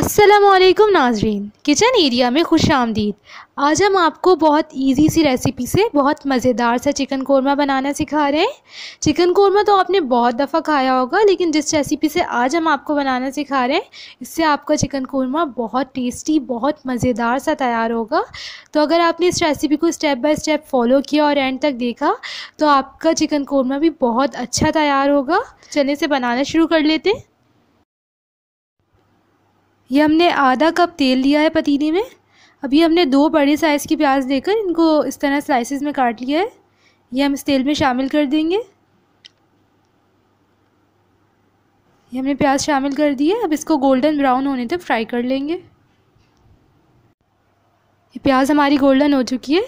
असलकम नाजरीन kitchen area में खुश आमदीद आज हम आपको बहुत इजी सी रेसिपी से बहुत मज़ेदार सा चिकन कोरमा बनाना सिखा रहे हैं चिकन कोरमा तो आपने बहुत दफ़ा खाया होगा लेकिन जिस रेसिपी से आज हम आपको बनाना सिखा रहे हैं इससे आपका चिकन कोरमा बहुत टेस्टी बहुत मज़ेदार सा तैयार होगा तो अगर आपने इस रेसिपी को स्टेप बाई स्टेप फॉलो किया और एंड तक देखा तो आपका चिकन कोरमा भी बहुत अच्छा तैयार होगा चने से बनाना शुरू कर लेते हैं ये हमने आधा कप तेल लिया है पतीले में अभी हमने दो बड़े साइज़ की प्याज लेकर इनको इस तरह स्लाइसिस में काट लिया है ये हम इस तेल में शामिल कर देंगे ये हमने प्याज शामिल कर दिए अब इसको गोल्डन ब्राउन होने तक फ्राई कर लेंगे ये प्याज हमारी गोल्डन हो चुकी है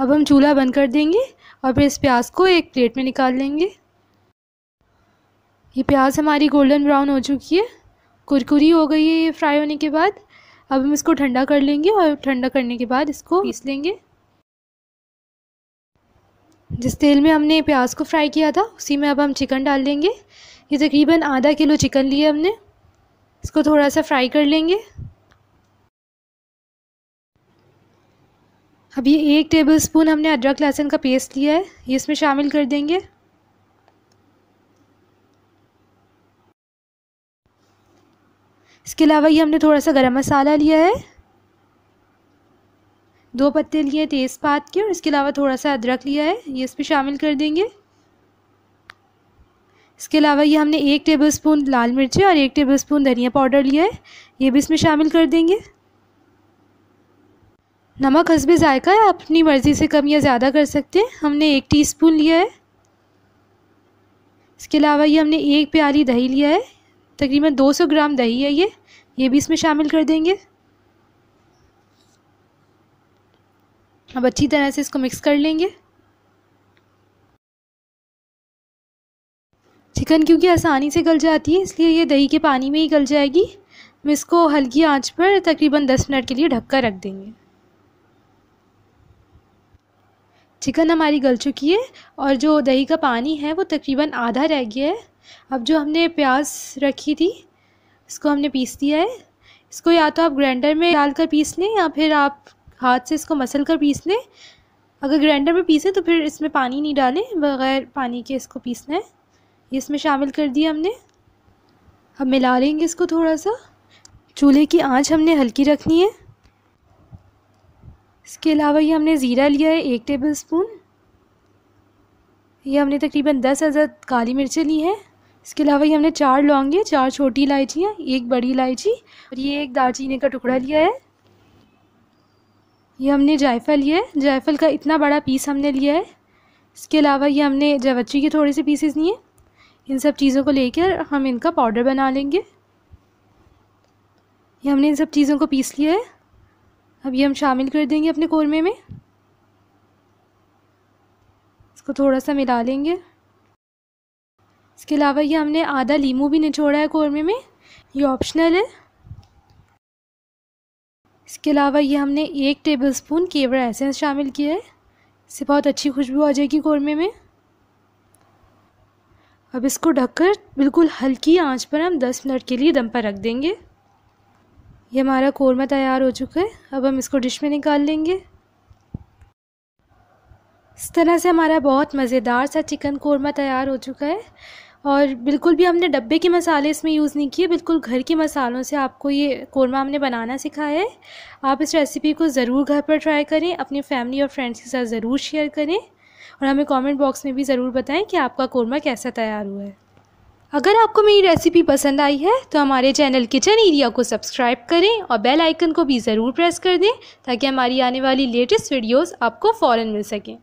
अब हम चूल्हा बंद कर देंगे और फिर इस प्याज को एक प्लेट में निकाल लेंगे ये प्याज हमारी गोल्डन ब्राउन हो चुकी है कुरकुरी हो गई है ये फ्राई होने के बाद अब हम इसको ठंडा कर लेंगे और ठंडा करने के बाद इसको पीस लेंगे जिस तेल में हमने प्याज को फ्राई किया था उसी में अब हम चिकन डाल देंगे ये तकरीबन आधा किलो चिकन लिया हमने इसको थोड़ा सा फ्राई कर लेंगे अब ये एक टेबल स्पून हमने अदरक लहसुन का पेस्ट लिया है ये इसमें शामिल कर देंगे इसके अलावा ये हमने थोड़ा सा गरम मसाला लिया है दो पत्ते लिए तेज़पात के और इसके अलावा थोड़ा सा अदरक लिया है ये इस पर शामिल कर देंगे इसके अलावा ये हमने एक टेबलस्पून लाल मिर्ची और एक टेबलस्पून धनिया पाउडर लिया है ये भी इसमें शामिल कर देंगे नमक हसबे ज़ायका है आप अपनी मर्ज़ी से कम या ज़्यादा कर सकते हैं हमने एक टीस्पून लिया है इसके अलावा ये हमने एक प्याली दही लिया है तकरीबन 200 ग्राम दही है ये ये भी इसमें शामिल कर देंगे अब अच्छी तरह से इसको मिक्स कर लेंगे चिकन क्योंकि आसानी से गल जाती है इसलिए ये दही के पानी में ही गल जाएगी हम इसको हल्की आंच पर तकरीबन दस मिनट के लिए ढककर रख देंगे चिकन हमारी गल चुकी है और जो दही का पानी है वो तकरीबन आधा रह गया है अब जो हमने प्याज रखी थी इसको हमने पीस दिया है इसको या तो आप ग्राइंडर में डालकर पीस लें या फिर आप हाथ से इसको मसल कर पीस लें अगर ग्राइंडर में पीसें तो फिर इसमें पानी नहीं डालें बग़ैर पानी के इसको पीसना है इसमें शामिल कर दिया हमने अब मिला लेंगे इसको थोड़ा सा चूल्हे की आंच हमने हल्की रखनी है इसके अलावा ये हमने ज़ीरा लिया है एक टेबल स्पून ये हमने तकरीबन दस हज़ार काली मिर्चें ली हैं इसके अलावा ये हमने चार लौंगे चार छोटी इलायचियाँ एक बड़ी इलायची और ये एक दालचीनी का टुकड़ा लिया है ये हमने जायफल लिया है जायफल का इतना बड़ा पीस हमने लिया है इसके अलावा ये हमने जवच्ची के थोड़े से पीसेस लिए इन सब चीज़ों को लेकर हम इनका पाउडर बना लेंगे ये हमने इन सब चीज़ों को पीस लिया है अब ये हम शामिल कर देंगे अपने कौरमे में इसको थोड़ा सा मिला लेंगे इसके अलावा ये हमने आधा लीमू भी निचोड़ा है कौरमे में ये ऑप्शनल है इसके अलावा ये हमने एक टेबल स्पून केवड़ा एसेंस शामिल किया है इससे बहुत अच्छी खुशबू आ जाएगी कौरमे में अब इसको ढककर बिल्कुल हल्की आंच पर हम 10 मिनट के लिए दम पर रख देंगे ये हमारा कौरमा तैयार हो चुका है अब हम इसको डिश में निकाल लेंगे इस तरह से हमारा बहुत मज़ेदार सा चिकन कौरमा तैयार हो चुका है और बिल्कुल भी हमने डब्बे के मसाले इसमें यूज़ नहीं किए बिल्कुल घर के मसालों से आपको ये कौरमा हमने बनाना सिखाया है आप इस रेसिपी को ज़रूर घर पर ट्राई करें अपनी फैमिली और फ्रेंड्स के साथ ज़रूर शेयर करें और हमें कमेंट बॉक्स में भी ज़रूर बताएं कि आपका कौरमा कैसा तैयार हुआ है अगर आपको मेरी रेसिपी पसंद आई है तो हमारे चैनल किचन एरिया को सब्सक्राइब करें और बेल आइकन को भी ज़रूर प्रेस कर दें ताकि हमारी आने वाली लेटेस्ट वीडियोस आपको फ़ौरन मिल सकें